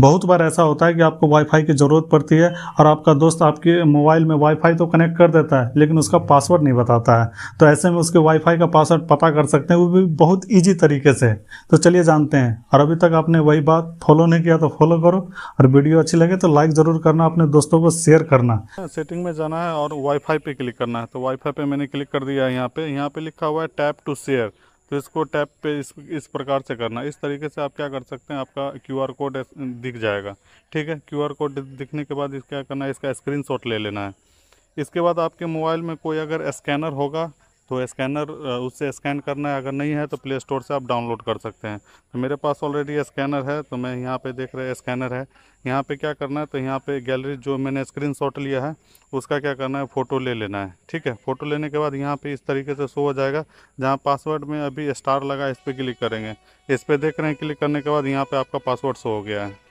बहुत बार ऐसा होता है कि आपको वाईफाई की ज़रूरत पड़ती है और आपका दोस्त आपके मोबाइल में वाईफाई तो कनेक्ट कर देता है लेकिन उसका पासवर्ड नहीं बताता है तो ऐसे में उसके वाईफाई का पासवर्ड पता कर सकते हैं वो भी बहुत ईजी तरीके से तो चलिए जानते हैं और अभी तक आपने वही बात फॉलो नहीं किया तो फॉलो करो और वीडियो अच्छी लगे तो लाइक ज़रूर करना अपने दोस्तों को शेयर करना सेटिंग में जाना है और वाईफाई पर क्लिक करना है तो वाईफाई पर मैंने क्लिक कर दिया है यहाँ पे यहाँ पे लिखा हुआ है टैप टू शेयर तो इसको टैप पे इस इस प्रकार से करना इस तरीके से आप क्या कर सकते हैं आपका क्यूआर कोड दिख जाएगा ठीक है क्यूआर कोड दिखने के बाद इस क्या करना है इसका स्क्रीनशॉट ले लेना है इसके बाद आपके मोबाइल में कोई अगर स्कैनर होगा तो स्कैनर उससे स्कैन करना है अगर नहीं है तो प्ले स्टोर से आप डाउनलोड कर सकते हैं तो मेरे पास ऑलरेडी स्कैनर है तो मैं यहाँ पे देख रहे स्कैनर है यहाँ पे क्या करना है तो यहाँ पे गैलरी जो मैंने स्क्रीन शॉट लिया है उसका क्या करना है फ़ोटो ले लेना है ठीक है फ़ोटो लेने के बाद यहाँ पर इस तरीके से शो हो जाएगा जहाँ पासवर्ड में अभी स्टार लगा इस पर क्लिक करेंगे इस पर देख रहे हैं क्लिक करने के बाद यहाँ पर आपका पासवर्ड शो हो गया है